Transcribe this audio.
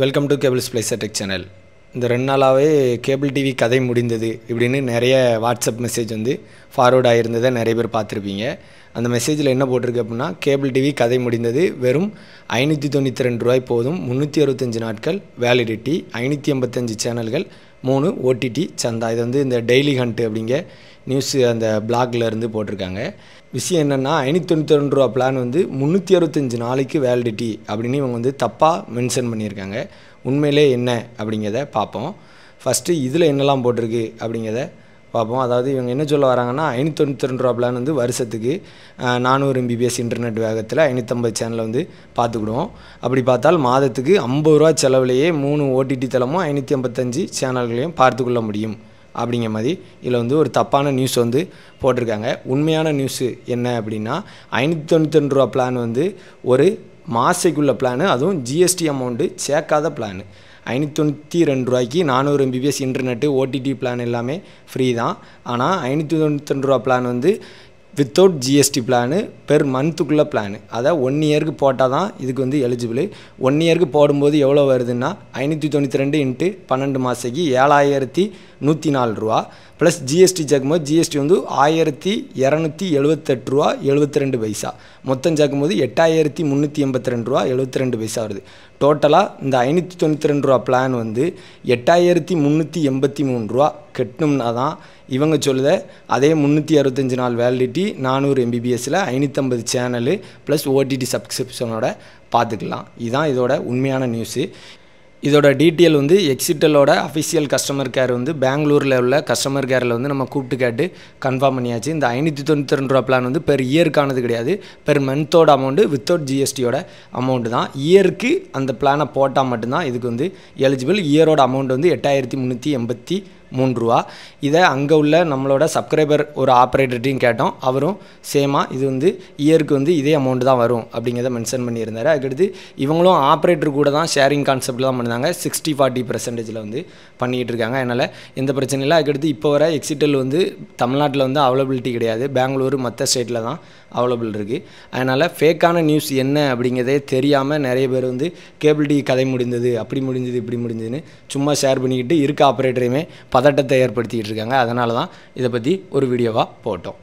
welcome to cables place tech channel இந்த ரெண்டு நாளாகவே கேபிள் டிவி கதை முடிந்தது இப்படின்னு நிறைய வாட்ஸ்அப் மெசேஜ் வந்து ஃபார்வேர்ட் ஆகியிருந்ததை நிறைய பேர் பார்த்துருப்பீங்க அந்த மெசேஜில் என்ன போட்டிருக்கு அப்படின்னா கேபிள் டிவி கதை முடிந்தது வெறும் ஐநூற்றி தொண்ணூற்றி ரெண்டு ரூபாய் போதும் முந்நூற்றி அறுபத்தஞ்சு நாட்கள் வேலிடிட்டி ஐநூற்றி எண்பத்தஞ்சு சேனல்கள் மூணு ஓடிடி சந்தா இது வந்து இந்த டெய்லி ஹண்ட் அப்படிங்க நியூஸ் அந்த பிளாக்ல இருந்து போட்டிருக்காங்க விஷயம் என்னென்னா ஐநூற்றி தொண்ணூற்றி ரெண்டு ரூபா பிளான் வந்து முந்நூற்றி அறுபத்தஞ்சு நாளைக்கு வேலிடிட்டி அப்படின்னு இவங்க வந்து தப்பாக மென்ஷன் பண்ணியிருக்காங்க உண்மையிலே என்ன அப்படிங்கிறத பார்ப்போம் ஃபஸ்ட்டு இதில் என்னெல்லாம் போட்டிருக்கு அப்படிங்கிறத பார்ப்போம் அதாவது இவங்க என்ன சொல்ல வராங்கன்னா ஐநூற்றி தொண்ணூற்றி ரெண்டு ரூபா பிளான் வந்து வருஷத்துக்கு நானூறு எம்பிபிஎஸ் இன்டர்நெட் வேகத்தில் ஐநூற்றம்பது சேனலை வந்து பார்த்துக்கிடுவோம் அப்படி பார்த்தால் மாதத்துக்கு ஐம்பது ரூபா செலவுலேயே மூணு ஓடிடி தளமும் ஐநூற்றி ஐம்பத்தஞ்சு சேனல்களையும் பார்த்துக்கொள்ள முடியும் அப்படிங்கிற மாதிரி இதில் வந்து ஒரு தப்பான நியூஸ் வந்து போட்டிருக்காங்க உண்மையான நியூஸு என்ன அப்படின்னா ஐநூற்றி தொண்ணூற்றி ரெண்டு ரூபா பிளான் வந்து ஒரு மாசைக்குள்ள பிளான் அதுவும் ஜிஎஸ்டி அமௌண்ட்டு சேர்க்காத பிளான் ஐநூற்றி தொண்ணூற்றி ரெண்டு ரூபாய்க்கு நானூறு எம்பிபிஎஸ் இன்டர்நெட்டு ஓடிடி பிளான் எல்லாமே ஃப்ரீ தான் ஆனால் ஐநூற்றி தொண்ணூற்றி ரெண்டு ரூபா பிளான் வந்து வித்தவுட் ஜிஎஸ்டி பிளானு பெர் மந்த்துக்குள்ளே பிளானு அதான் ஒன் இயருக்கு போட்டால் தான் இதுக்கு வந்து எலிஜிபிள் ஒன் இயருக்கு போடும்போது எவ்வளோ வருதுன்னா ஐநூற்றி தொண்ணூற்றி ரெண்டு இன்ட்டு பன்னெண்டு மாதத்துக்கு ஏழாயிரத்தி நூற்றி நாலு ரூபா ப்ளஸ் ஜிஎஸ்டி சேர்க்கும்போது ஜிஎஸ்டி வந்து ஆயிரத்தி இரநூத்தி எழுபத்தெட்டு ரூபா எழுபத்தி ரெண்டு பைசா மொத்தம் சேர்க்கும்போது எட்டாயிரத்தி முந்நூற்றி எண்பத்தி ரெண்டு ரூபா எழுபத்தி ரெண்டு பைசா வருது டோட்டலாக இந்த ஐநூற்றி தொண்ணூற்றி ரெண்டு ரூபா பிளான் வந்து எட்டாயிரத்தி முந்நூற்றி எண்பத்தி மூணு ரூபா கட்டணும்னா தான் இவங்க சொல்லுத அதே முந்நூற்றி அறுபத்தஞ்சு நாள் வேலிடிட்டி நானூறு எம்பிபிஎஸில் ஐநூற்றம்பது சேனலு ப்ளஸ் ஓடிடி சப்ஸ்கிரிப்ஷனோட பார்த்துக்கலாம் இதுதான் இதோட உண்மையான நியூஸு இதோட டீட்டெயில் வந்து எக்ஸிட்டலோட அஃபிஷியல் கஸ்டமர் கேர் வந்து பெங்களூரில் உள்ள கஸ்டமர் கேரில் வந்து நம்ம கூப்பிட்டு கேட்டு கன்ஃபார்ம் பண்ணியாச்சு இந்த ஐநூற்றி தொண்ணூற்றி ரெண்டு ரூபா பிளான் வந்து பெர் இயருக்கானது கிடையாது பெர் மந்தோட அமௌண்ட்டு வித்தவுட் ஜிஎஸ்டியோட அமௌண்ட்டு தான் இயருக்கு அந்த பிளானை போட்டால் மட்டும்தான் இதுக்கு வந்து எலிஜிபிள் இயரோட அமௌண்ட் வந்து எட்டாயிரத்தி முந்நூற்றி எண்பத்தி மூணு ரூபா இதை அங்கே உள்ள நம்மளோட சப்ஸ்கிரைபர் ஒரு ஆப்ரேட்டர்ட்டையும் கேட்டோம் அவரும் சேமாக இது வந்து இயருக்கு வந்து இதே அமௌண்ட் தான் வரும் அப்படிங்கிறத மென்ஷன் பண்ணியிருந்தார் அதுக்கடுத்து இவங்களும் ஆப்ரேட்டர் கூட தான் ஷேரிங் கான்செப்டில் தான் பண்ணாங்க சிக்ஸ்டி ஃபார்ட்டி பர்சன்டேஜில் வந்து பண்ணிகிட்டு இருக்காங்க அதனால் எந்த பிரச்சனையும் இல்லை அதுக்கடுத்து இப்போ வர எக்ஸிட்டல் வந்து தமிழ்நாட்டில் வந்து அவைலபிலிட்டி கிடையாது பெங்களூர் மற்ற ஸ்டேட்டில் தான் அவைலபிள் இருக்குது அதனால் ஃபேக்கான நியூஸ் என்ன அப்படிங்கிறதே தெரியாமல் நிறைய பேர் வந்து கேபிள் டி கதை முடிந்தது அப்படி முடிஞ்சது இப்படி முடிஞ்சதுன்னு சும்மா ஷேர் பண்ணிக்கிட்டு இருக்க ஆப்ரேட்டரையுமே பதட்டத்தை ஏற்படுத்திக்கிட்டு இருக்காங்க அதனால தான் இதை பற்றி ஒரு வீடியோவாக போட்டோம்